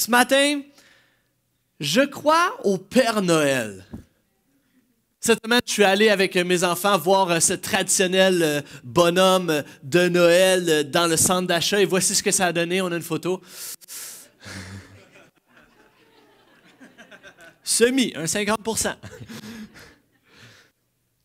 Ce matin, je crois au Père Noël. Cette semaine, je suis allé avec mes enfants voir ce traditionnel euh, bonhomme de Noël euh, dans le centre d'achat et voici ce que ça a donné. On a une photo. Semi, un 50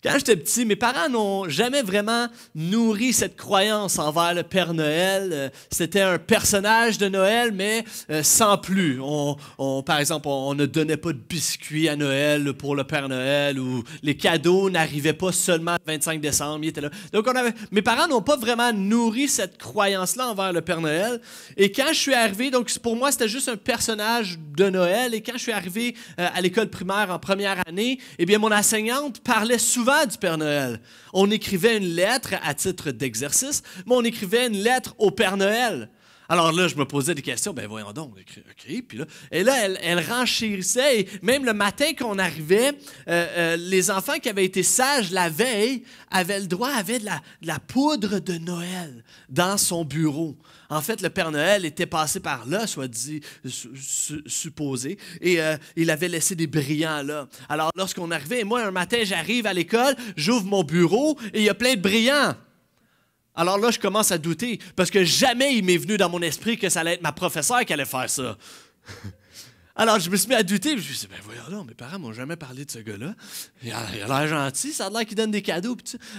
quand j'étais petit, mes parents n'ont jamais vraiment nourri cette croyance envers le Père Noël. Euh, c'était un personnage de Noël, mais euh, sans plus. On, par exemple, on ne donnait pas de biscuits à Noël pour le Père Noël ou les cadeaux n'arrivaient pas seulement le 25 décembre. Donc, on avait, mes parents n'ont pas vraiment nourri cette croyance-là envers le Père Noël. Et quand je suis arrivé, donc pour moi, c'était juste un personnage de Noël. Et quand je suis arrivé euh, à l'école primaire en première année, eh bien, mon enseignante parlait souvent du Père Noël. On écrivait une lettre à titre d'exercice, mais on écrivait une lettre au Père Noël. Alors là, je me posais des questions. Ben voyons donc. OK. Puis là, et là, elle, elle renchérissait. Et même le matin qu'on arrivait, euh, euh, les enfants qui avaient été sages la veille avaient le droit, avaient de la, de la poudre de Noël dans son bureau. En fait, le Père Noël était passé par là, soit dit, supposé, et euh, il avait laissé des brillants là. Alors, lorsqu'on arrivait, moi, un matin, j'arrive à l'école, j'ouvre mon bureau et il y a plein de brillants. Alors là, je commence à douter parce que jamais il m'est venu dans mon esprit que ça allait être ma professeure qui allait faire ça. Alors, je me suis mis à douter. je me suis dit, ben voyons là, mes parents m'ont jamais parlé de ce gars-là. Il a l'air gentil, ça a l'air qu'il donne des cadeaux.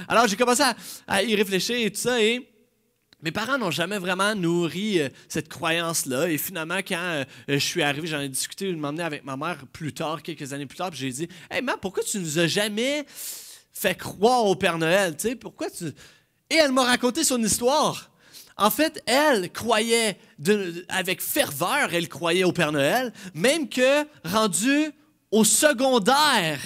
Alors, j'ai commencé à, y réfléchir et tout ça. Et mes parents n'ont jamais vraiment nourri euh, cette croyance-là. Et finalement, quand euh, je suis arrivé, j'en ai discuté une donné avec ma mère plus tard, quelques années plus tard. Puis j'ai dit, hey, maman, pourquoi tu nous as jamais fait croire au Père Noël? Tu sais, pourquoi tu et elle m'a raconté son histoire. En fait, elle croyait avec ferveur, elle croyait au Père Noël, même que rendue au secondaire,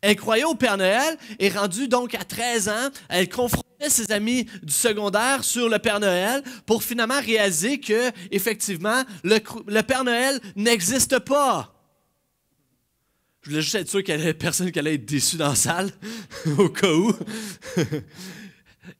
elle croyait au Père Noël et rendue donc à 13 ans, elle confrontait ses amis du secondaire sur le Père Noël pour finalement réaliser que, effectivement, le, le Père Noël n'existe pas. Je voulais juste être sûr qu'il n'y avait personne qui allait être déçu dans la salle, au cas où.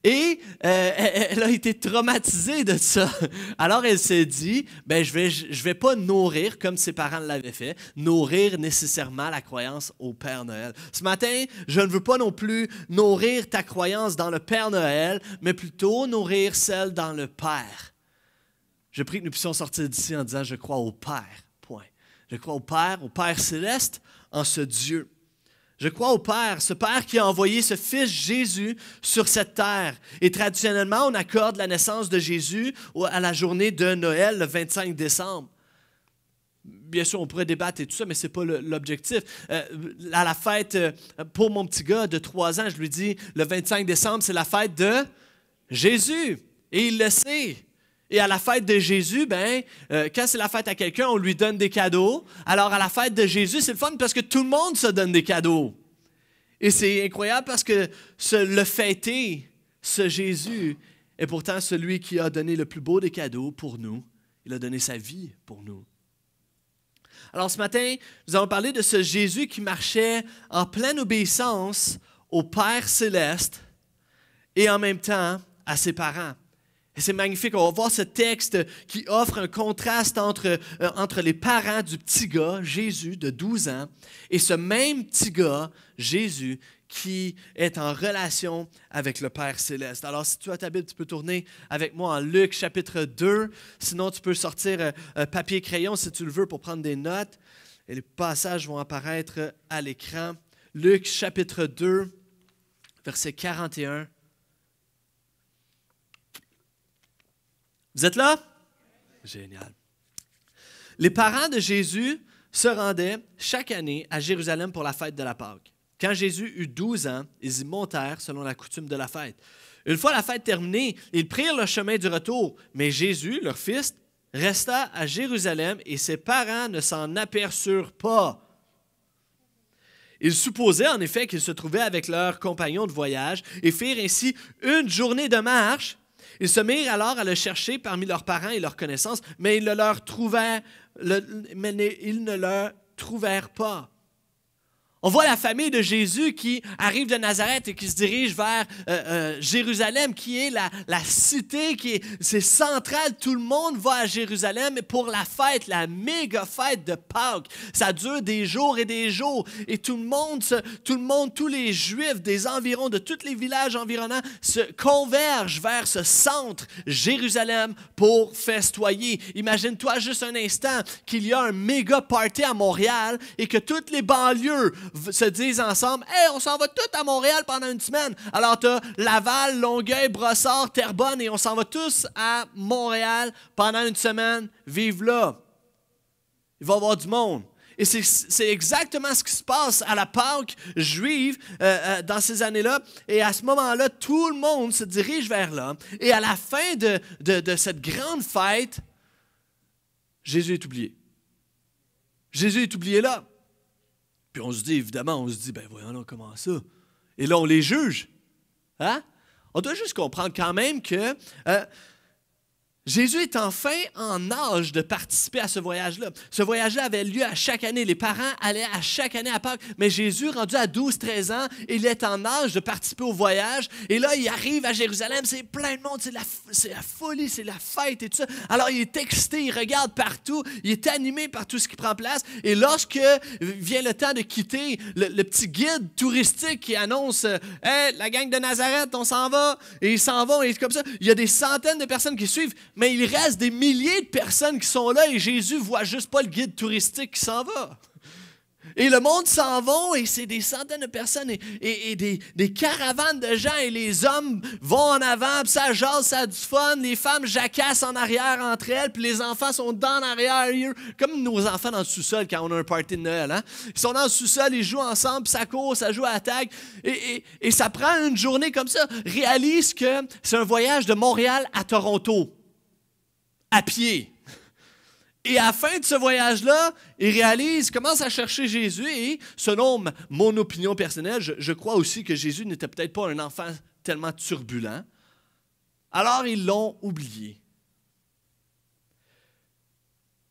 Et euh, elle a été traumatisée de ça. Alors elle s'est dit, ben je vais, je vais pas nourrir comme ses parents l'avaient fait, nourrir nécessairement la croyance au Père Noël. Ce matin, je ne veux pas non plus nourrir ta croyance dans le Père Noël, mais plutôt nourrir celle dans le Père. Je prie que nous puissions sortir d'ici en disant, je crois au Père. Point. Je crois au Père, au Père céleste, en ce Dieu. Je crois au Père, ce Père qui a envoyé ce Fils Jésus sur cette terre. Et traditionnellement, on accorde la naissance de Jésus à la journée de Noël, le 25 décembre. Bien sûr, on pourrait débattre et tout ça, mais ce n'est pas l'objectif. Euh, à la fête, euh, pour mon petit gars de 3 ans, je lui dis, le 25 décembre, c'est la fête de Jésus. Et il le sait. Et à la fête de Jésus, ben, euh, quand c'est la fête à quelqu'un, on lui donne des cadeaux. Alors à la fête de Jésus, c'est le fun parce que tout le monde se donne des cadeaux. Et c'est incroyable parce que le fêter, ce Jésus, est pourtant celui qui a donné le plus beau des cadeaux pour nous. Il a donné sa vie pour nous. Alors ce matin, nous allons parler de ce Jésus qui marchait en pleine obéissance au Père céleste et en même temps à ses parents. Et c'est magnifique, on va voir ce texte qui offre un contraste entre, euh, entre les parents du petit gars, Jésus, de 12 ans, et ce même petit gars, Jésus, qui est en relation avec le Père céleste. Alors, si tu as ta Bible, tu peux tourner avec moi en Luc chapitre 2. Sinon, tu peux sortir euh, papier crayon si tu le veux pour prendre des notes. Et les passages vont apparaître à l'écran. Luc chapitre 2, verset 41 Vous êtes là? Génial. Les parents de Jésus se rendaient chaque année à Jérusalem pour la fête de la Pâque. Quand Jésus eut 12 ans, ils y montèrent selon la coutume de la fête. Une fois la fête terminée, ils prirent le chemin du retour, mais Jésus, leur fils, resta à Jérusalem et ses parents ne s'en aperçurent pas. Ils supposaient en effet qu'ils se trouvaient avec leurs compagnons de voyage et firent ainsi une journée de marche ils se mirent alors à le chercher parmi leurs parents et leurs connaissances, mais ils, leur ne le trouvèrent pas. On voit la famille de Jésus qui arrive de Nazareth et qui se dirige vers euh, euh, Jérusalem, qui est la, cité, qui est, c'est Tout le monde va à Jérusalem pour la fête, la méga fête de Pâques. Ça dure des jours et des jours. Et tout le monde, tout le monde, tous les Juifs des environs, de tous les villages environnants, se convergent vers ce centre, Jérusalem, pour festoyer. Imagine-toi juste un instant qu'il y a un méga party à Montréal et que toutes les banlieues se disent ensemble Hey, on s'en va tous à Montréal pendant une semaine. Alors, tu as Laval, Longueuil, Brossard, Terrebonne et on s'en va tous à Montréal pendant une semaine. Vive là. Il va y avoir du monde. Et c'est exactement ce qui se passe à la Pâque juive euh, euh, dans ces années-là. Et à ce moment-là, tout le monde se dirige vers là. Et à la fin de, de cette grande fête, Jésus est oublié. Jésus est oublié là on se dit, évidemment, on se dit, ben voyons là, comment ça? Et là, on les juge. Hein? On doit juste comprendre quand même que euh, Jésus est enfin en âge de participer à ce voyage-là. Ce voyage-là avait lieu à chaque année. Les parents allaient à chaque année à Pâques. Mais Jésus, rendu à 12-13 ans, il est en âge de participer au voyage. Et là, il arrive à Jérusalem. C'est plein de monde. C'est la, folie, c'est la fête et tout ça. Alors, il est excité. Il regarde partout. Il est animé par tout ce qui prend place. Et lorsque vient le temps de quitter, le, petit guide touristique qui annonce euh, Hey, la gang de Nazareth, on s'en va. Et ils s'en vont. Et comme ça, il y a des centaines de personnes qui suivent mais il reste des milliers de personnes qui sont là et Jésus voit juste pas le guide touristique qui s'en va. Et le monde s'en va et c'est des centaines de personnes et, des, caravanes de gens et les hommes vont en avant, puis ça jase, ça a du fun, les femmes jacassent en arrière entre elles, puis les enfants sont dans l'arrière, comme nos enfants dans le sous-sol quand on a un party de Noël. Hein? Ils sont dans le sous-sol, ils jouent ensemble, ça court, ça joue à la tag, et, et ça prend une journée comme ça. Réalise que c'est un voyage de Montréal à Toronto à pied. Et à la fin de ce voyage-là, il réalise, commence à chercher Jésus et, selon mon opinion personnelle, je, crois aussi que Jésus n'était peut-être pas un enfant tellement turbulent. Alors ils l'ont oublié.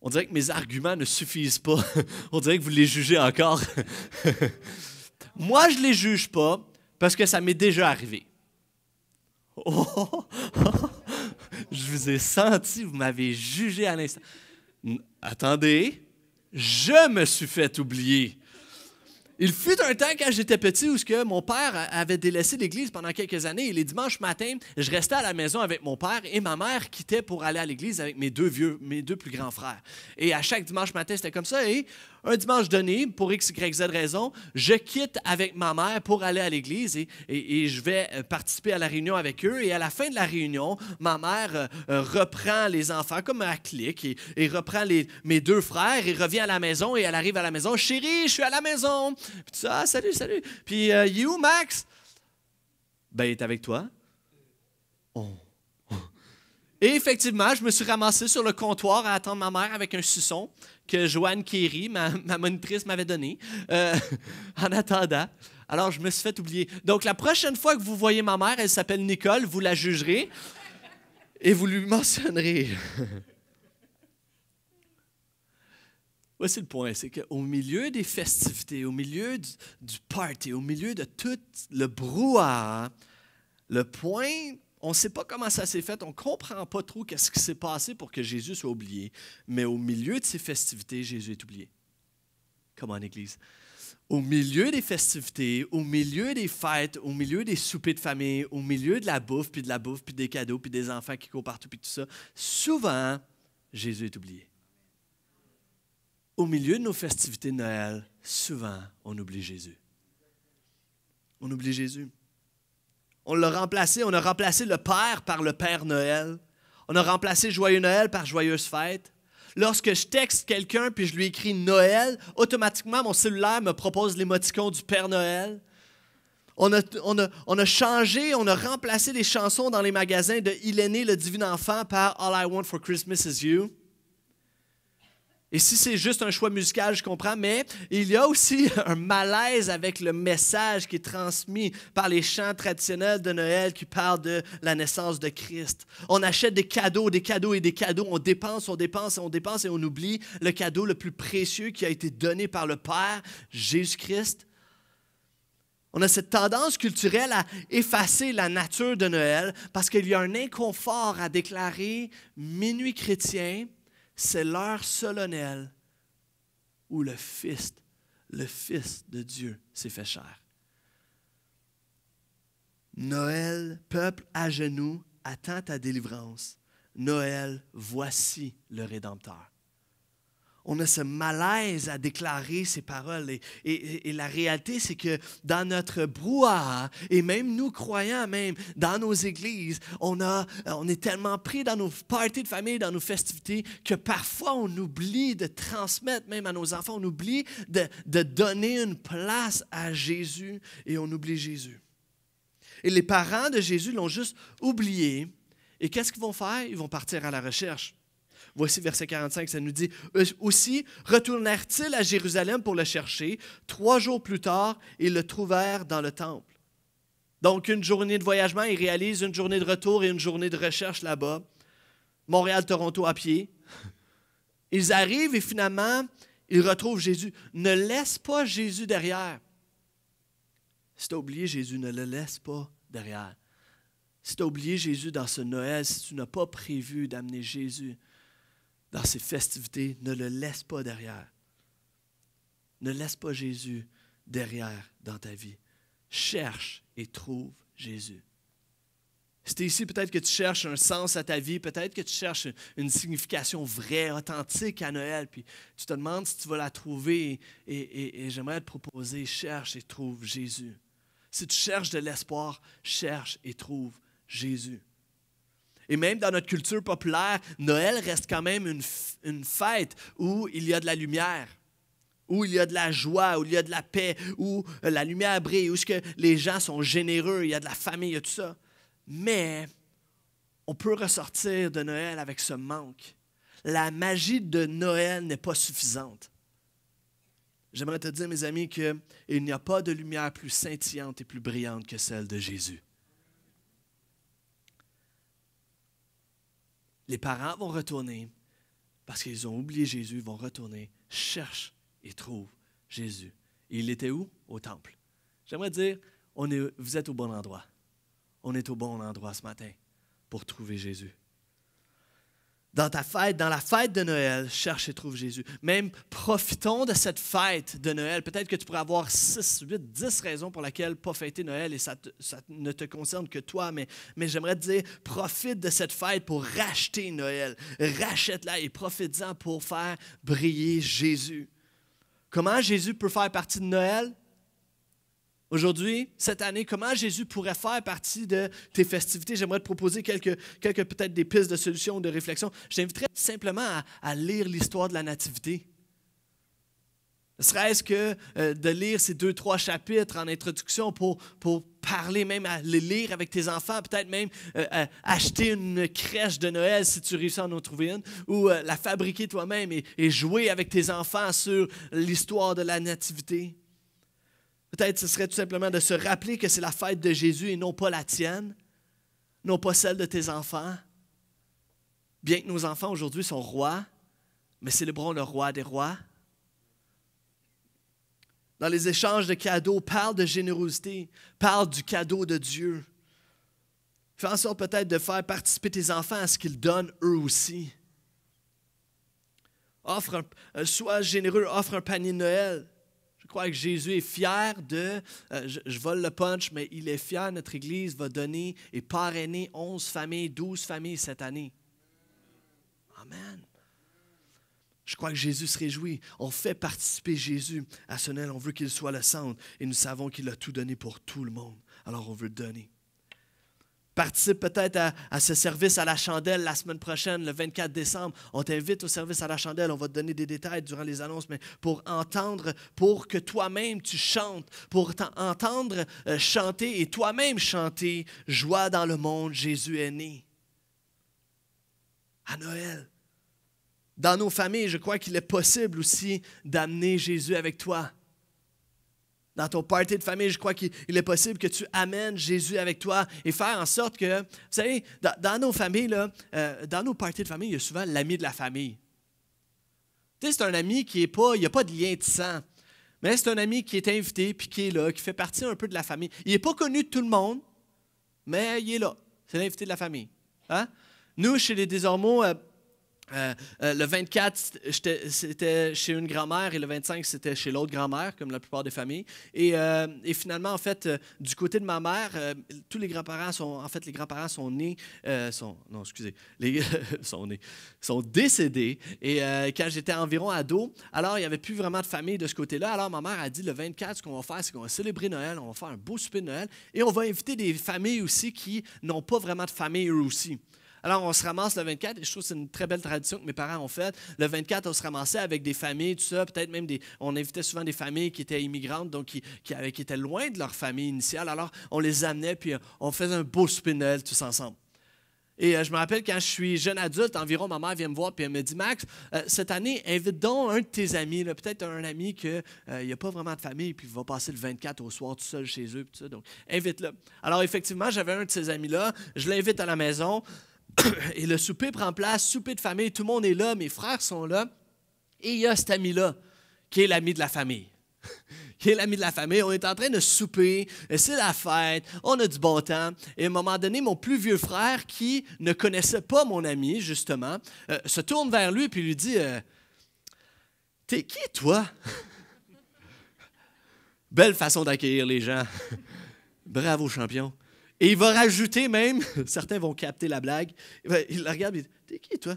On dirait que mes arguments ne suffisent pas. On dirait que vous les jugez encore. Moi, je ne les juge pas parce que ça m'est déjà arrivé. oh, oh. oh. Je vous ai senti, vous m'avez jugé à l'instant. Attendez, je me suis fait oublier. Il fut un temps quand j'étais petit où que mon père avait délaissé l'église pendant quelques années et les dimanches matins, je restais à la maison avec mon père et ma mère quittait pour aller à l'église avec mes deux vieux, mes deux plus grands frères. Et à chaque dimanche matin, c'était comme ça et un dimanche donné, pour X, Y, Z raison, je quitte avec ma mère pour aller à l'église et, je vais euh, participer à la réunion avec eux. Et à la fin de la réunion, ma mère euh, euh, reprend les enfants comme un clic et, reprend mes deux frères et revient à la maison et elle arrive à la maison. Chérie, je suis à la maison. Puis tu ah, salut, salut. Puis, you, Max? Ben, il est avec toi. Oh. Et effectivement, je me suis ramassé sur le comptoir à attendre ma mère avec un suçon que Joanne Kerry, ma, ma monitrice, m'avait donné euh, en attendant. Alors, je me suis fait oublier. Donc, la prochaine fois que vous voyez ma mère, elle s'appelle Nicole, vous la jugerez et vous lui mentionnerez. Voici le point, c'est qu'au milieu des festivités, au milieu du party, au milieu de tout le brouhaha, le point on ne sait pas comment ça s'est fait, on ne comprend pas trop qu'est-ce qui s'est passé pour que Jésus soit oublié, mais au milieu de ces festivités, Jésus est oublié. Comme en Église. Au milieu des festivités, au milieu des fêtes, au milieu des soupers de famille, au milieu de la bouffe, puis de la bouffe, puis des cadeaux, puis des enfants qui courent partout, puis tout ça, souvent, Jésus est oublié. Au milieu de nos festivités de Noël, souvent, on oublie Jésus. On oublie Jésus. On l'a remplacé, on a remplacé le Père par le Père Noël. On a remplacé Joyeux Noël par Joyeuse Fête. Lorsque je texte quelqu'un puis je lui écris Noël, automatiquement mon cellulaire me propose l'émoticon du Père Noël. On a, on a, changé, on a remplacé les chansons dans les magasins de Il est né le divin enfant par All I Want for Christmas is You. Et si c'est juste un choix musical, je comprends, mais il y a aussi un malaise avec le message qui est transmis par les chants traditionnels de Noël qui parlent de la naissance de Christ. On achète des cadeaux, des cadeaux et des cadeaux, on dépense, on dépense, on dépense et on oublie le cadeau le plus précieux qui a été donné par le Père, Jésus-Christ. On a cette tendance culturelle à effacer la nature de Noël parce qu'il y a un inconfort à déclarer minuit chrétien c'est l'heure solennelle où le Fils, le Fils de Dieu s'est fait chair. Noël, peuple à genoux, attends ta délivrance. Noël, voici le Rédempteur on a ce malaise à déclarer ces paroles. Et, la réalité, c'est que dans notre brouhaha, et même nous croyants, même dans nos églises, on, a, euh, on est tellement pris dans nos parties de famille, dans nos festivités, que parfois on oublie de transmettre même à nos enfants, on oublie de donner une place à Jésus et on oublie Jésus. Et les parents de Jésus l'ont juste oublié. Et qu'est-ce qu'ils vont faire? Ils vont partir à la recherche. Voici verset 45, ça nous dit, Aussi retournèrent-ils à Jérusalem pour le chercher. Trois jours plus tard, ils le trouvèrent dans le temple. Donc une journée de voyagement, ils réalisent une journée de retour et une journée de recherche là-bas. Montréal-Toronto à pied. Ils arrivent et finalement, ils retrouvent Jésus. Ne laisse pas Jésus derrière. Si tu as oublié Jésus, ne le laisse pas derrière. Si tu as oublié Jésus dans ce Noël, si tu n'as pas prévu d'amener Jésus, dans ses festivités, ne le laisse pas derrière. Ne laisse pas Jésus derrière dans ta vie. Cherche et trouve Jésus. es ici, peut-être que tu cherches un sens à ta vie, peut-être que tu cherches une signification vraie, authentique à Noël, puis tu te demandes si tu vas la trouver, et j'aimerais te proposer, cherche et trouve Jésus. Si tu cherches de l'espoir, cherche et trouve Jésus. Et même dans notre culture populaire, Noël reste quand même une, fête où il y a de la lumière, où il y a de la joie, où il y a de la paix, où euh, la lumière brille, où que les gens sont généreux, il y a de la famille, il y a tout ça. Mais on peut ressortir de Noël avec ce manque. La magie de Noël n'est pas suffisante. J'aimerais te dire, mes amis, qu'il n'y a pas de lumière plus scintillante et plus brillante que celle de Jésus. Les parents vont retourner parce qu'ils ont oublié Jésus, vont retourner, cherchent et trouvent Jésus. Et il était où? Au temple. J'aimerais dire, on vous êtes au bon endroit. On est au bon endroit ce matin pour trouver Jésus dans ta fête, dans la fête de Noël, cherche et trouve Jésus. Même profitons de cette fête de Noël. Peut-être que tu pourrais avoir 6, 8, 10 raisons pour lesquelles pas fêter Noël et ça, ça ne te concerne que toi, mais, mais j'aimerais te dire, profite de cette fête pour racheter Noël. Rachète-la et profite-en pour faire briller Jésus. Comment Jésus peut faire partie de Noël? Aujourd'hui, cette année, comment Jésus pourrait faire partie de tes festivités? J'aimerais te proposer quelques, quelques peut-être des pistes de solutions, ou de réflexions. Je simplement à, lire l'histoire de la Nativité. Serait-ce que euh, de lire ces deux, trois chapitres en introduction pour, pour parler, même à les lire avec tes enfants, peut-être même euh, euh, acheter une crèche de Noël si tu réussis à en trouver une, ou la fabriquer toi-même et jouer avec tes enfants sur l'histoire de la Nativité. Peut-être ce serait tout simplement de se rappeler que c'est la fête de Jésus et non pas la tienne, non pas celle de tes enfants. Bien que nos enfants aujourd'hui sont rois, mais célébrons le roi des rois. Dans les échanges de cadeaux, parle de générosité, parle du cadeau de Dieu. Fais en sorte peut-être de faire participer tes enfants à ce qu'ils donnent eux aussi. Offre un, euh, sois généreux, offre un panier de Noël crois que Jésus est fier de, euh, je, vole le punch, mais il est fier, notre Église va donner et parrainer 11 familles, 12 familles cette année. Amen. Je crois que Jésus se réjouit. On fait participer Jésus à ce On veut qu'il soit le centre. Et nous savons qu'il a tout donné pour tout le monde. Alors on veut donner participe peut-être à, ce service à la chandelle la semaine prochaine, le 24 décembre. On t'invite au service à la chandelle. On va te donner des détails durant les annonces, mais pour entendre, pour que toi-même tu chantes, pour entendre euh, chanter et toi-même chanter Joie dans le monde, Jésus est né. À Noël. Dans nos familles, je crois qu'il est possible aussi d'amener Jésus avec toi dans ton party de famille, je crois qu'il est possible que tu amènes Jésus avec toi et faire en sorte que, vous savez, dans, nos familles, là, euh, dans nos parties de famille, il y a souvent l'ami de la famille. c'est un ami qui est pas, il n'y a pas de lien de sang, mais c'est un ami qui est invité, puis qui est là, qui fait partie un peu de la famille. Il n'est pas connu de tout le monde, mais il est là. C'est l'invité de la famille. Hein? Nous, chez les désormais. Euh, euh, euh, le 24, c'était chez une grand-mère et le 25, c'était chez l'autre grand-mère, comme la plupart des familles. Et, euh, finalement, en fait, du côté de ma mère, tous les grands-parents sont, en fait, les grands-parents sont nés, sont, non, excusez, les, sont nés, sont décédés. Et quand j'étais environ ado, alors il n'y avait plus vraiment de famille de ce côté-là. Alors ma mère a dit, le 24, ce qu'on va faire, c'est qu'on va célébrer Noël, on va faire un beau souper de Noël et on va inviter des familles aussi qui n'ont pas vraiment de famille eux aussi. Alors, on se ramasse le 24, et je trouve que c'est une très belle tradition que mes parents ont faite. Le 24, on se ramassait avec des familles, tout ça, peut-être même des. On invitait souvent des familles qui étaient immigrantes, donc qui, qui, étaient loin de leur famille initiale. Alors, on les amenait, puis euh, on faisait un beau spinel tous ensemble. Et euh, je me rappelle quand je suis jeune adulte, environ, ma mère vient me voir puis elle me dit Max, euh, cette année, invite donc un de tes amis, peut-être un ami qui n'a pas vraiment de famille puis va passer le 24 au soir tout seul chez eux. donc, invite-le. Alors, effectivement, j'avais un de ces amis-là. Je l'invite à la maison. et le souper prend place, souper de famille, tout le monde est là, mes frères sont là. Et il y a cet ami-là, qui est l'ami de la famille. qui est l'ami de la famille. On est en train de souper, c'est la fête, on a du bon temps. Et à un moment donné, mon plus vieux frère, qui ne connaissait pas mon ami, justement, euh, se tourne vers lui et lui dit euh, T'es qui, toi Belle façon d'accueillir les gens. Bravo, champion. Et il va rajouter même, certains vont capter la blague, il la regarde et dit T'es qui toi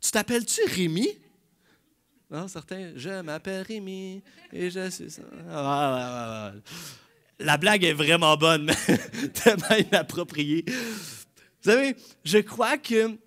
Tu t'appelles-tu Rémi Non, certains, je m'appelle Rémi et je suis ça. Ah, ah, ah, la blague est vraiment bonne, mais tellement inappropriée. Vous savez, je crois que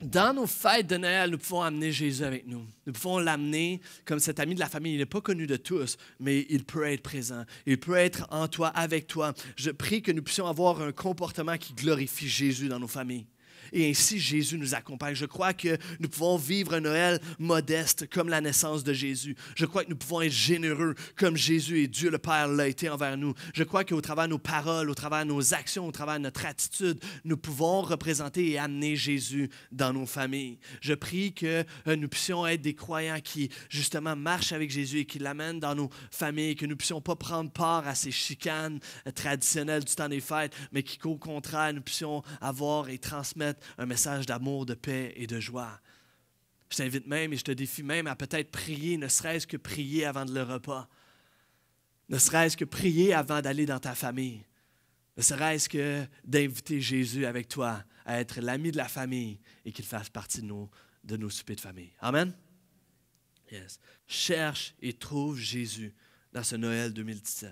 dans nos fêtes de Noël, nous pouvons amener Jésus avec nous. Nous pouvons l'amener comme cet ami de la famille. Il n'est pas connu de tous, mais il peut être présent. Il peut être en toi, avec toi. Je prie que nous puissions avoir un comportement qui glorifie Jésus dans nos familles. Et ainsi, Jésus nous accompagne. Je crois que nous pouvons vivre un Noël modeste comme la naissance de Jésus. Je crois que nous pouvons être généreux comme Jésus et Dieu le Père l'a été envers nous. Je crois qu'au travers de nos paroles, au travers de nos actions, au travers de notre attitude, nous pouvons représenter et amener Jésus dans nos familles. Je prie que euh, nous puissions être des croyants qui, justement, marchent avec Jésus et qui l'amènent dans nos familles, que nous puissions pas prendre part à ces chicanes euh, traditionnelles du temps des fêtes, mais qu'au contraire, nous puissions avoir et transmettre un message d'amour, de paix et de joie. Je t'invite même et je te défie même à peut-être prier, ne serait-ce que prier avant de le repas, ne serait-ce que prier avant d'aller dans ta famille, ne serait-ce que d'inviter Jésus avec toi à être l'ami de la famille et qu'il fasse partie de nos, de nos soupers de famille. Amen? Yes. Cherche et trouve Jésus dans ce Noël 2017.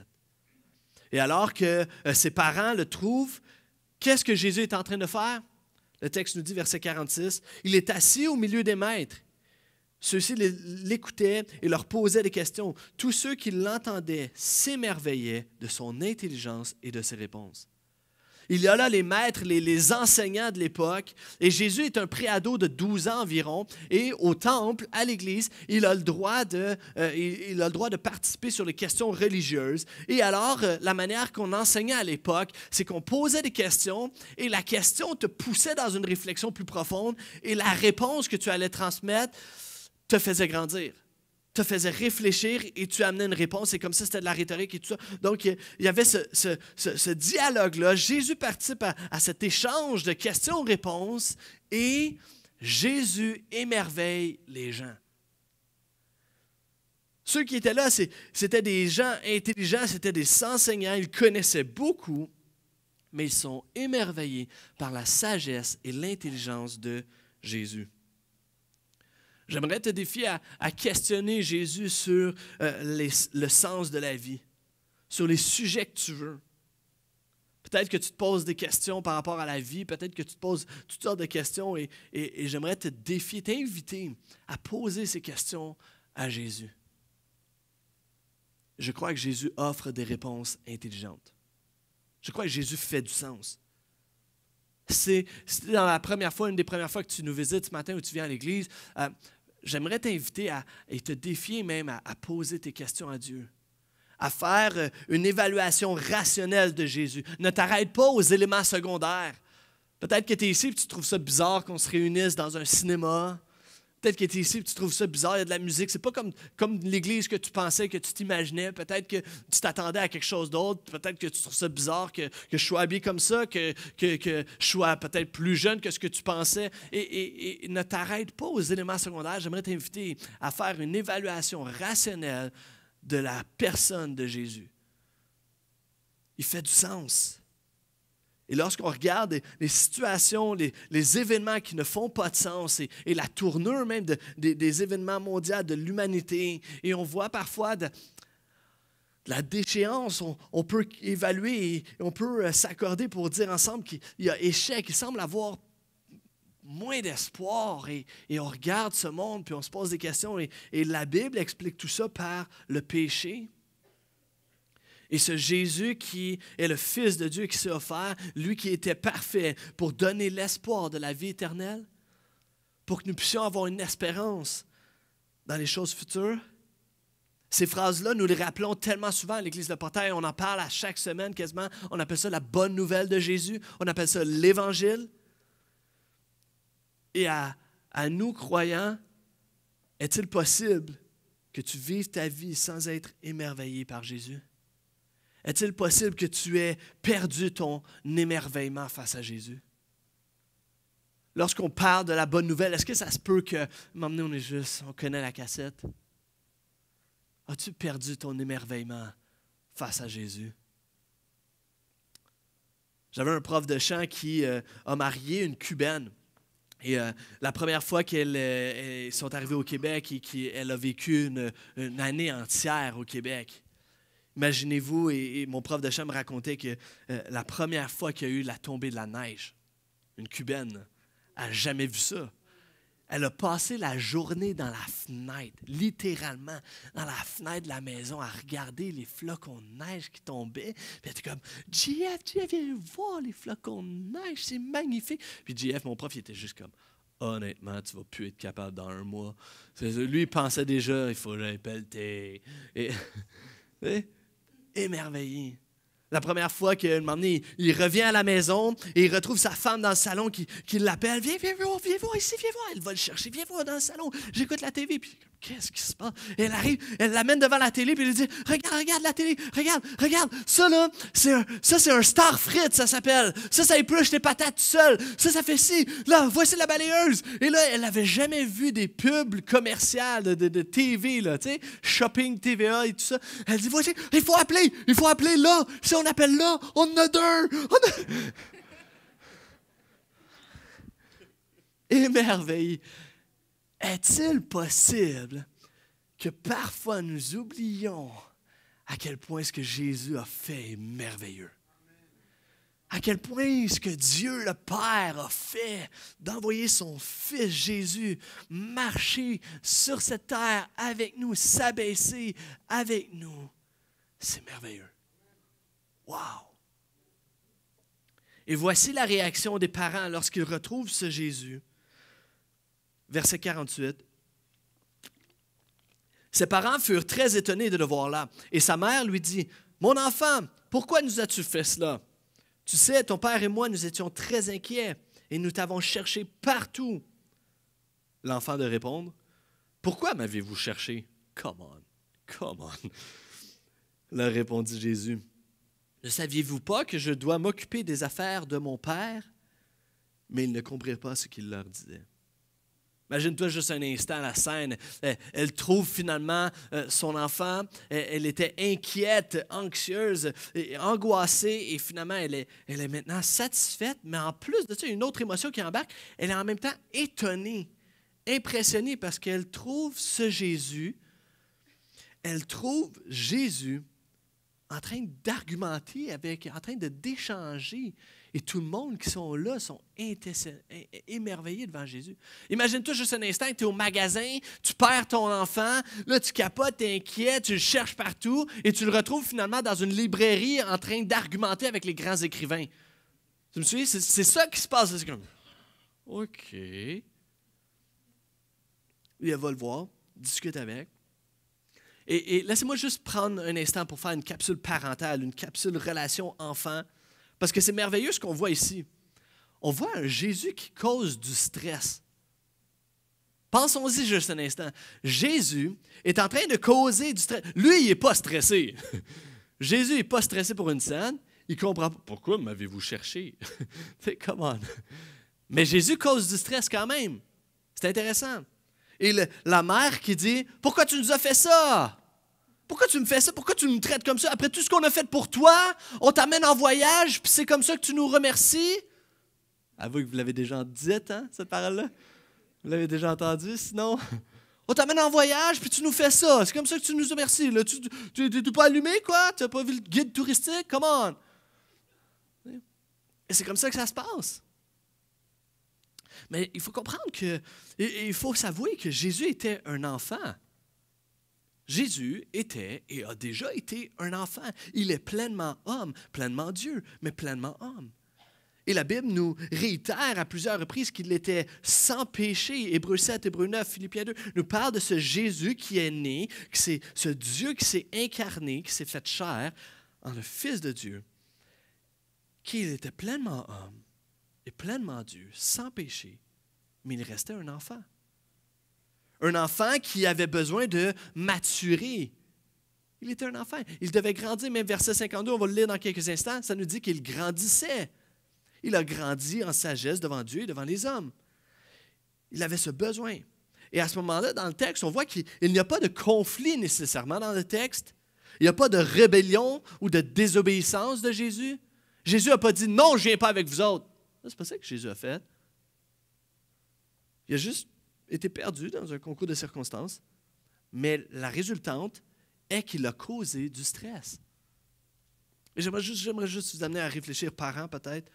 Et alors que euh, ses parents le trouvent, qu'est-ce que Jésus est en train de faire? Le texte nous dit, verset 46, Il est assis au milieu des maîtres. Ceux-ci l'écoutaient et leur posaient des questions. Tous ceux qui l'entendaient s'émerveillaient de son intelligence et de ses réponses. Il y a là les maîtres, les, enseignants de l'époque. Et Jésus est un préado de 12 ans environ. Et au temple, à l'église, il, a le droit de, euh, il, a le droit de participer sur les questions religieuses. Et alors, euh, la manière qu'on enseignait à l'époque, c'est qu'on posait des questions et la question te poussait dans une réflexion plus profonde. Et la réponse que tu allais transmettre te faisait grandir te faisait réfléchir et tu amenais une réponse. Et comme ça, c'était de la rhétorique et tout ça. Donc, il y avait ce, ce, ce, dialogue-là. Jésus participe à, à cet échange de questions-réponses et Jésus émerveille les gens. Ceux qui étaient là, c'était des gens intelligents, c'était des enseignants, ils connaissaient beaucoup, mais ils sont émerveillés par la sagesse et l'intelligence de Jésus. J'aimerais te défier à, questionner Jésus sur euh, le sens de la vie, sur les sujets que tu veux. Peut-être que tu te poses des questions par rapport à la vie, peut-être que tu te poses toutes sortes de questions et, j'aimerais te défier, t'inviter à poser ces questions à Jésus. Je crois que Jésus offre des réponses intelligentes. Je crois que Jésus fait du sens. C'est dans la première fois, une des premières fois que tu nous visites ce matin ou tu viens à l'église, euh, j'aimerais t'inviter à, et te défier même à, poser tes questions à Dieu à faire euh, une évaluation rationnelle de Jésus. Ne t'arrête pas aux éléments secondaires. Peut-être que tu es ici et tu trouves ça bizarre qu'on se réunisse dans un cinéma, Peut-être que tu es ici et tu trouves ça bizarre, il y a de la musique. C'est pas comme, comme l'église que tu pensais, que tu t'imaginais. Peut-être que tu t'attendais à quelque chose d'autre. Peut-être que tu trouves ça bizarre que, je sois habillé comme ça, que, que, je sois peut-être plus jeune que ce que tu pensais. Et, et ne t'arrête pas aux éléments secondaires. J'aimerais t'inviter à faire une évaluation rationnelle de la personne de Jésus. Il fait du sens. Et lorsqu'on regarde les situations, les, événements qui ne font pas de sens et, la tournure même des événements mondiaux de l'humanité, et on voit parfois de, la déchéance, on, peut évaluer et on peut euh, s'accorder pour dire ensemble qu'il y a échec, il semble avoir moins d'espoir et, on regarde ce monde puis on se pose des questions et, et la Bible explique tout ça par le péché. Et ce Jésus qui est le Fils de Dieu qui s'est offert, lui qui était parfait pour donner l'espoir de la vie éternelle, pour que nous puissions avoir une espérance dans les choses futures. Ces phrases-là, nous les rappelons tellement souvent à l'Église de Portail. On en parle à chaque semaine quasiment. On appelle ça la bonne nouvelle de Jésus. On appelle ça l'Évangile. Et à, à nous croyants, est-il possible que tu vives ta vie sans être émerveillé par Jésus? Est-il possible que tu aies perdu ton émerveillement face à Jésus? Lorsqu'on parle de la bonne nouvelle, est-ce que ça se peut que, m'emmener, on est juste, on connaît la cassette? As-tu perdu ton émerveillement face à Jésus? J'avais un prof de chant qui euh, a marié une Cubaine. Et euh, la première fois qu'elles euh, sont arrivées au Québec et qu'elle a vécu une, année entière au Québec, Imaginez-vous, et, mon prof de chant me racontait que euh, la première fois qu'il y a eu la tombée de la neige, une cubaine a jamais vu ça. Elle a passé la journée dans la fenêtre, littéralement, dans la fenêtre de la maison, à regarder les flocons de neige qui tombaient. Puis elle était comme JF, JF, viens voir les flocons de neige, c'est magnifique. Puis JF, mon prof, il était juste comme Honnêtement, tu vas plus être capable dans un mois. Lui, il pensait déjà, il faut l'appeler. Et, émerveillé. La première fois un moment il revient à la maison et il retrouve sa femme dans le salon qui, l'appelle Viens, viens, viens, viens voir ici, viens voir. Elle va le chercher, viens voir dans le salon. J'écoute la TV. Puis qu'est-ce qui se passe? Elle arrive, elle l'amène devant la télé, puis elle dit, regarde, regarde la télé, regarde, regarde, ça là, c'est un, ça c'est un star frit, ça s'appelle. Ça, ça épluche les patates tout seul. Ça, ça fait ci. Là, voici la balayeuse. Et là, elle n'avait jamais vu des pubs commerciales de, TV, là, tu sais, shopping, TVA et tout ça. Elle dit, voici, il faut appeler, il faut appeler là. Si on appelle là, on en a deux. On Est-il possible que parfois nous oublions à quel point ce que Jésus a fait est merveilleux? à quel point ce que Dieu le Père a fait d'envoyer son Fils Jésus marcher sur cette terre avec nous, s'abaisser avec nous, c'est merveilleux. Wow! Et voici la réaction des parents lorsqu'ils retrouvent ce Jésus verset 48. Ses parents furent très étonnés de le voir là, et sa mère lui dit, Mon enfant, pourquoi nous as-tu fait cela Tu sais, ton père et moi, nous étions très inquiets, et nous t'avons cherché partout. L'enfant de répondre, Pourquoi m'avez-vous cherché Come on, come on. Leur répondit Jésus, Ne saviez-vous pas que je dois m'occuper des affaires de mon père Mais ils ne comprirent pas ce qu'il leur disait. Imagine-toi juste un instant la scène. Euh, elle trouve finalement euh, son enfant. Euh, elle était inquiète, anxieuse, angoissée et finalement elle est, elle est maintenant satisfaite. Mais en plus de ça, il y a une autre émotion qui embarque, elle est en même temps étonnée, impressionnée parce qu'elle trouve ce Jésus. Elle trouve Jésus en train d'argumenter avec, en train de d'échanger et tout le monde qui sont là sont émerveillés devant Jésus. Imagine-toi juste un instant, tu es au magasin, tu perds ton enfant, là tu capotes, tu es inquiet, tu le cherches partout et tu le retrouves finalement dans une librairie en train d'argumenter avec les grands écrivains. Tu me suis C'est ça qui se passe. C'est comme, OK. Il va le voir, discute avec. Et, et laissez-moi juste prendre un instant pour faire une capsule parentale, une capsule relation enfant parce que c'est merveilleux ce qu'on voit ici. On voit un Jésus qui cause du stress. Pensons-y juste un instant. Jésus est en train de causer du stress. Lui, il n'est pas stressé. Jésus n'est pas stressé pour une scène. Il comprend pas. Pourquoi m'avez-vous cherché? Come on. Mais Jésus cause du stress quand même. C'est intéressant. Et la mère qui dit Pourquoi tu nous as fait ça? Pourquoi tu me fais ça? Pourquoi tu nous traites comme ça? Après tout ce qu'on a fait pour toi, on t'amène en voyage, puis c'est comme ça que tu nous remercies. Avoue que vous l'avez déjà dit, hein, cette parole-là. Vous l'avez déjà entendue, sinon. On t'amène en voyage, puis tu nous fais ça. C'est comme ça que tu nous remercies. tu n'es pas allumé, quoi? Tu n'as pas vu le guide touristique? Come on! Et c'est comme ça que ça se passe. Mais il faut comprendre que, il faut s'avouer que Jésus était un enfant. Jésus était et a déjà été un enfant. Il est pleinement homme, pleinement Dieu, mais pleinement homme. Et la Bible nous réitère à plusieurs reprises qu'il était sans péché. Hébreux 7, Hébreu 9, Philippiens 2 nous parle de ce Jésus qui est né, que c'est ce Dieu qui s'est incarné, qui s'est fait chair en le Fils de Dieu, qu'il était pleinement homme et pleinement Dieu, sans péché, mais il restait un enfant un enfant qui avait besoin de maturer. Il était un enfant. Il devait grandir. Même verset 52, on va le lire dans quelques instants, ça nous dit qu'il grandissait. Il a grandi en sagesse devant Dieu et devant les hommes. Il avait ce besoin. Et à ce moment-là, dans le texte, on voit qu'il n'y a pas de conflit nécessairement dans le texte. Il n'y a pas de rébellion ou de désobéissance de Jésus. Jésus n'a pas dit non, je ne viens pas avec vous autres. C'est pas ça que Jésus a fait. Il a juste était perdu dans un concours de circonstances, mais la résultante est qu'il a causé du stress. Et j'aimerais juste, j'aimerais juste vous amener à réfléchir, parents peut-être,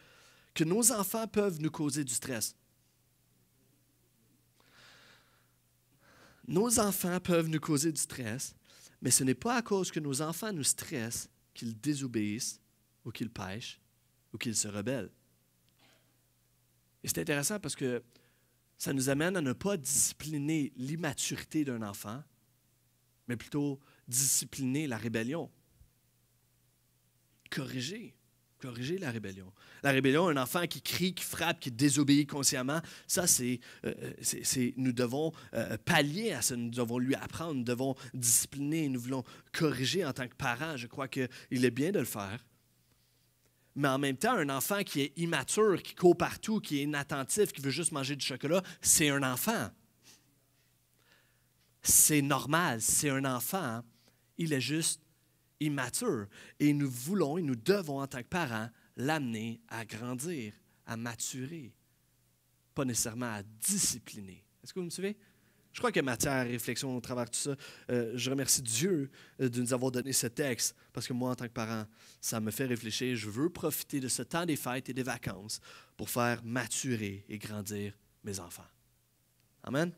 que nos enfants peuvent nous causer du stress. Nos enfants peuvent nous causer du stress, mais ce n'est pas à cause que nos enfants nous stressent qu'ils désobéissent ou qu'ils pêchent ou qu'ils se rebellent. Et c'est intéressant parce que ça nous amène à ne pas discipliner l'immaturité d'un enfant, mais plutôt discipliner la rébellion. Corriger. Corriger la rébellion. La rébellion, un enfant qui crie, qui frappe, qui désobéit consciemment, ça, c'est. Euh, euh, nous devons euh, pallier à ça, nous devons lui apprendre, nous devons discipliner, nous voulons corriger en tant que parents. Je crois qu'il est bien de le faire mais en même temps, un enfant qui est immature, qui court partout, qui est inattentif, qui veut juste manger du chocolat, c'est un enfant. C'est normal, c'est un enfant. Hein. Il est juste immature. Et nous voulons et nous devons, en tant que parents, l'amener à grandir, à maturer, pas nécessairement à discipliner. Est-ce que vous me suivez? Je crois que y matière à réflexion au travers de tout ça. Euh, je remercie Dieu euh, de nous avoir donné ce texte parce que moi, en tant que parent, ça me fait réfléchir. Je veux profiter de ce temps des fêtes et des vacances pour faire maturer et grandir mes enfants. Amen.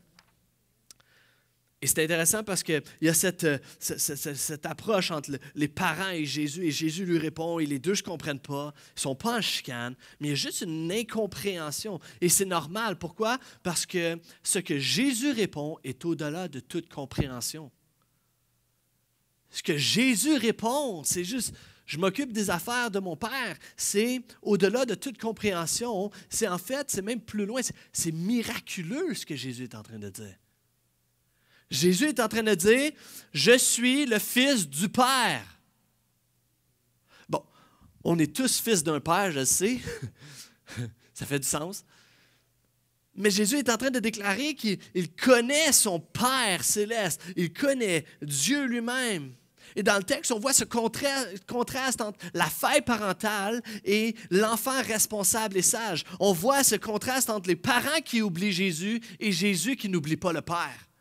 Et c'est intéressant parce qu'il y a cette, euh, cette, approche entre les parents et Jésus, et Jésus lui répond, et les deux ne se comprennent pas, ils ne sont pas en chicane, mais il y a juste une incompréhension. Et c'est normal. Pourquoi? Parce que ce que Jésus répond est au-delà de toute compréhension. Ce que Jésus répond, c'est juste, je m'occupe des affaires de mon Père. C'est au-delà de toute compréhension. C'est en fait, c'est même plus loin. C'est miraculeux ce que Jésus est en train de dire. Jésus est en train de dire, je suis le fils du Père. Bon, on est tous fils d'un Père, je le sais. Ça fait du sens. Mais Jésus est en train de déclarer qu'il connaît son Père céleste, il connaît Dieu lui-même. Et dans le texte, on voit ce contraste entre la faille parentale et l'enfant responsable et sage. On voit ce contraste entre les parents qui oublient Jésus et Jésus qui n'oublie pas le Père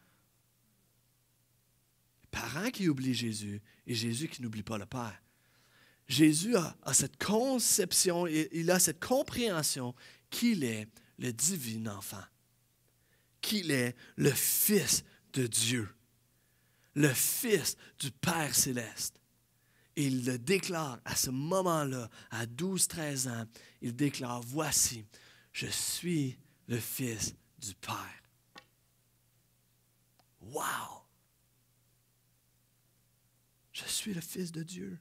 parents qui oublie Jésus et Jésus qui n'oublie pas le Père. Jésus a, cette conception, il a cette compréhension qu'il est le divin enfant, qu'il est le Fils de Dieu, le Fils du Père céleste. Et il le déclare à ce moment-là, à 12-13 ans, il déclare, voici, je suis le Fils du Père. Wow! Je suis le Fils de Dieu.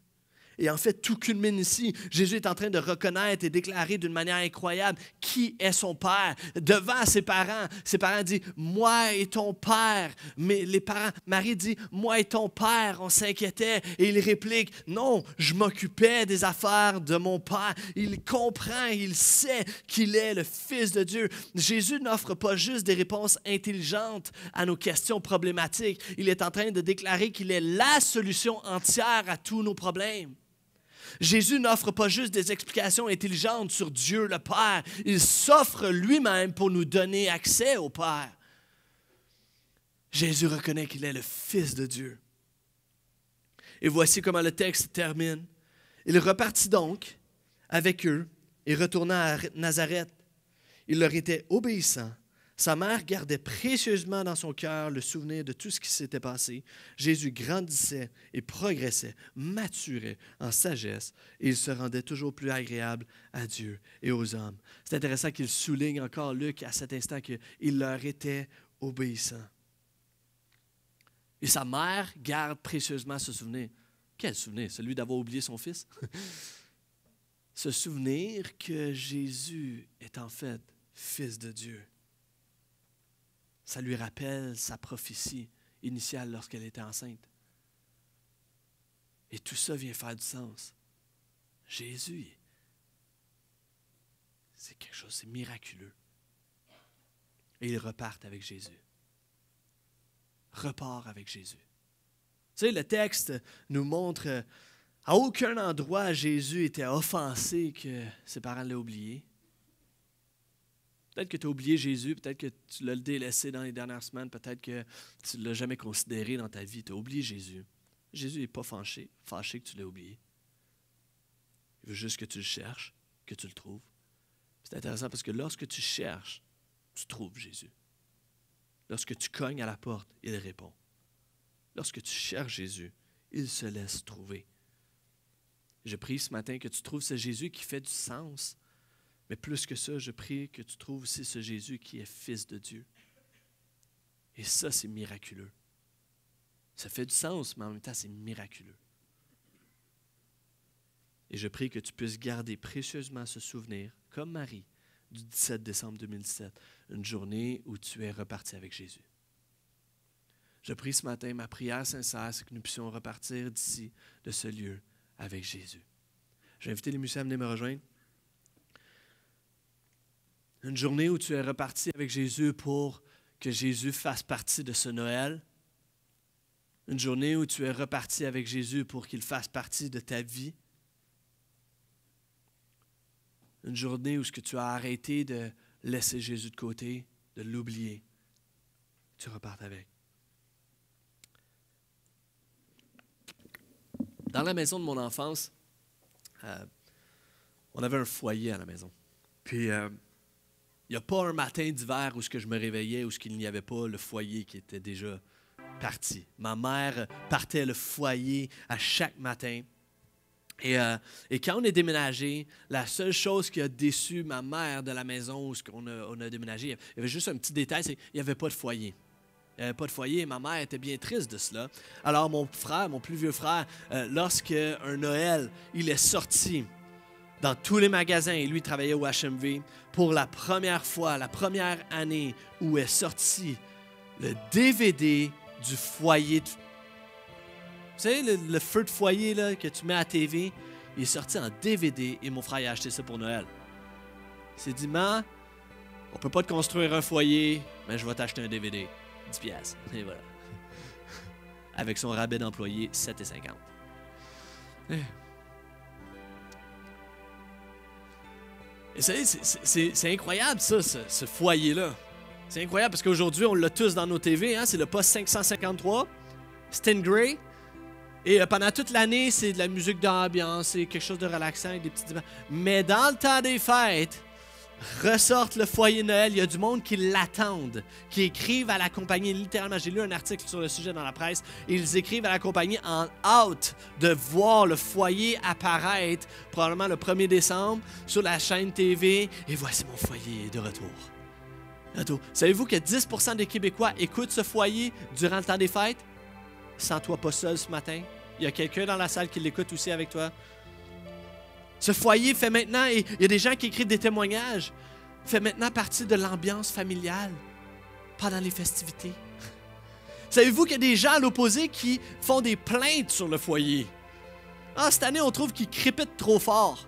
Et en fait, tout culmine ici. Jésus est en train de reconnaître et déclarer d'une manière incroyable qui est son Père devant ses parents. Ses parents disent, moi et ton Père. Mais les parents, Marie dit, moi et ton Père, on s'inquiétait. Et il réplique, non, je m'occupais des affaires de mon Père. Il comprend, il sait qu'il est le Fils de Dieu. Jésus n'offre pas juste des réponses intelligentes à nos questions problématiques. Il est en train de déclarer qu'il est la solution entière à tous nos problèmes. Jésus n'offre pas juste des explications intelligentes sur Dieu le Père, il s'offre lui-même pour nous donner accès au Père. Jésus reconnaît qu'il est le Fils de Dieu. Et voici comment le texte termine. Il repartit donc avec eux et retourna à Nazareth. Il leur était obéissant sa mère gardait précieusement dans son cœur le souvenir de tout ce qui s'était passé. Jésus grandissait et progressait, maturait en sagesse, et il se rendait toujours plus agréable à Dieu et aux hommes. C'est intéressant qu'il souligne encore Luc à cet instant qu'il leur était obéissant. Et sa mère garde précieusement ce souvenir. Quel souvenir? Celui d'avoir oublié son fils? ce souvenir que Jésus est en fait fils de Dieu. Ça lui rappelle sa prophétie initiale lorsqu'elle était enceinte. Et tout ça vient faire du sens. Jésus, c'est quelque chose, de miraculeux. Et ils repartent avec Jésus. Repart avec Jésus. Tu sais, le texte nous montre à aucun endroit Jésus était offensé que ses parents l'aient oublié. Peut-être que tu as oublié Jésus, peut-être que tu l'as délaissé dans les dernières semaines, peut-être que tu ne l'as jamais considéré dans ta vie. Tu as oublié Jésus. Jésus n'est pas fâché, fâché que tu l'aies oublié. Il veut juste que tu le cherches, que tu le trouves. C'est intéressant parce que lorsque tu cherches, tu trouves Jésus. Lorsque tu cognes à la porte, il répond. Lorsque tu cherches Jésus, il se laisse trouver. Je prie ce matin que tu trouves ce Jésus qui fait du sens mais plus que ça, je prie que tu trouves aussi ce Jésus qui est fils de Dieu. Et ça, c'est miraculeux. Ça fait du sens, mais en même temps, c'est miraculeux. Et je prie que tu puisses garder précieusement ce souvenir, comme Marie, du 17 décembre 2017, une journée où tu es reparti avec Jésus. Je prie ce matin, ma prière sincère, c'est que nous puissions repartir d'ici, de ce lieu, avec Jésus. J'ai invité les musulmans à venir me rejoindre. Une journée où tu es reparti avec Jésus pour que Jésus fasse partie de ce Noël. Une journée où tu es reparti avec Jésus pour qu'il fasse partie de ta vie. Une journée où ce que tu as arrêté de laisser Jésus de côté, de l'oublier. Tu repartes avec. Dans la maison de mon enfance, euh, on avait un foyer à la maison. Puis euh, il n'y a pas un matin d'hiver où ce que je me réveillais, où ce qu'il n'y avait pas le foyer qui était déjà parti. Ma mère partait le foyer à chaque matin. Et, euh, quand on est déménagé, la seule chose qui a déçu ma mère de la maison où on a, déménagé, il y avait juste un petit détail, c'est qu'il n'y avait pas de foyer. Il n'y avait pas de foyer ma mère était bien triste de cela. Alors mon frère, mon plus vieux frère, euh, lorsque un Noël, il est sorti, dans tous les magasins, et lui travaillait au HMV, pour la première fois, la première année où est sorti le DVD du foyer. De... Vous le, feu de foyer là, que tu mets à TV, il est sorti en DVD et mon frère a acheté ça pour Noël. C'est s'est dit, ma, on peut pas te construire un foyer, mais je vais t'acheter un DVD. 10 pièces. Et voilà. Avec son rabais d'employé, 7,50. c'est incroyable, ça, ce, foyer-là. C'est incroyable parce qu'aujourd'hui, on l'a tous dans nos TV. Hein. C'est le poste 553, Stingray. Et euh, pendant toute l'année, c'est de la musique d'ambiance, c'est quelque chose de relaxant avec des petites... Mais dans le temps des fêtes, ressortent le foyer Noël. Il y a du monde qui l'attendent, qui écrivent à la compagnie. Littéralement, j'ai lu un article sur le sujet dans la presse. Ils écrivent à la compagnie en hâte de voir le foyer apparaître, probablement le 1er décembre, sur la chaîne TV. Et voici mon foyer de retour. Savez-vous que 10 des Québécois écoutent ce foyer durant le temps des fêtes? Sans toi pas seul ce matin. Il y a quelqu'un dans la salle qui l'écoute aussi avec toi. Ce foyer fait maintenant, et il y a des gens qui écrivent des témoignages, fait maintenant partie de l'ambiance familiale pendant les festivités. Savez-vous qu'il y a des gens à l'opposé qui font des plaintes sur le foyer? Ah, cette année, on trouve qu'ils crépite trop fort.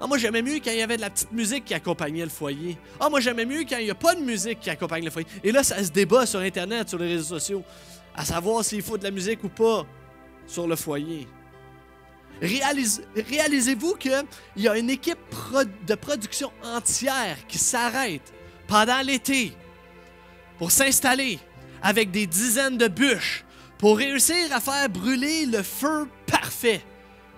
Ah, moi, j'aimais mieux quand il y avait de la petite musique qui accompagnait le foyer. Ah, moi, j'aimais mieux quand il n'y a pas de musique qui accompagne le foyer. Et là, ça se débat sur Internet, sur les réseaux sociaux, à savoir s'il faut de la musique ou pas sur le foyer réalisez-vous qu'il y a une équipe de production entière qui s'arrête pendant l'été pour s'installer avec des dizaines de bûches pour réussir à faire brûler le feu parfait.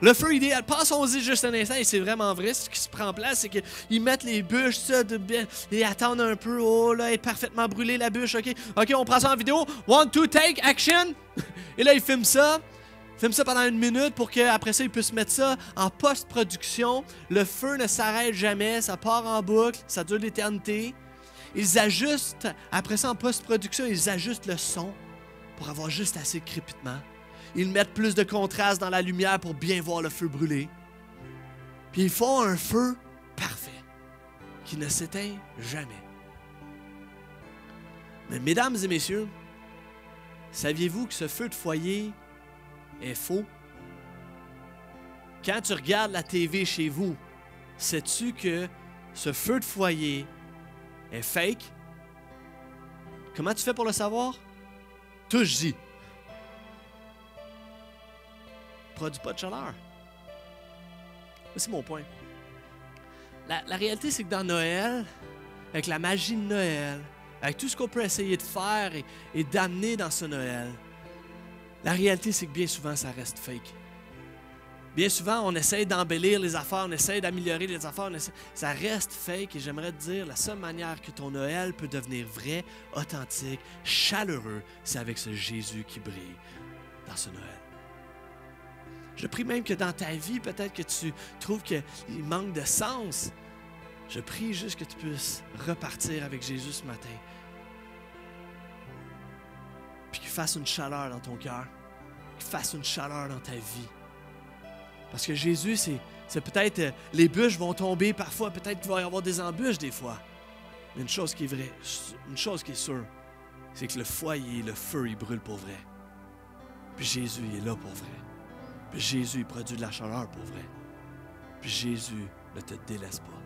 Le feu idéal. Passons-y juste un instant, et c'est vraiment vrai. Ce qui se prend en place, c'est qu'ils mettent les bûches, ça, de, et attendent un peu. Oh là, est parfaitement brûlé la bûche, ok. Ok, on prend ça en vidéo. One, two, take, action! et là, ils filment ça filme ça pendant une minute pour qu'après ça, ils puissent mettre ça en post-production. Le feu ne s'arrête jamais, ça part en boucle, ça dure l'éternité. Ils ajustent, après ça, en post-production, ils ajustent le son pour avoir juste assez de crépitement. Ils mettent plus de contraste dans la lumière pour bien voir le feu brûler. Puis ils font un feu parfait qui ne s'éteint jamais. Mais mesdames et messieurs, saviez-vous que ce feu de foyer est faux. Quand tu regardes la TV chez vous, sais-tu que ce feu de foyer est fake? Comment tu fais pour le savoir? touche dis! Produit pas de chaleur. C'est mon point. La, réalité, c'est que dans Noël, avec la magie de Noël, avec tout ce qu'on peut essayer de faire et d'amener dans ce Noël, la réalité, c'est que bien souvent, ça reste fake. Bien souvent, on essaie d'embellir les affaires, on essaie d'améliorer les affaires, ça reste fake et j'aimerais te dire, la seule manière que ton Noël peut devenir vrai, authentique, chaleureux, c'est avec ce Jésus qui brille dans ce Noël. Je prie même que dans ta vie, peut-être que tu trouves qu'il manque de sens. Je prie juste que tu puisses repartir avec Jésus ce matin fasse une chaleur dans ton cœur, fasse une chaleur dans ta vie. Parce que Jésus, c'est, peut-être euh, les bûches vont tomber parfois, peut-être qu'il va y avoir des embûches des fois. Mais une chose qui est vraie, une chose qui est sûre, c'est que le foyer, le feu, il brûle pour vrai. Puis Jésus est là pour vrai. Puis Jésus il produit de la chaleur pour vrai. Puis Jésus ne te délaisse pas.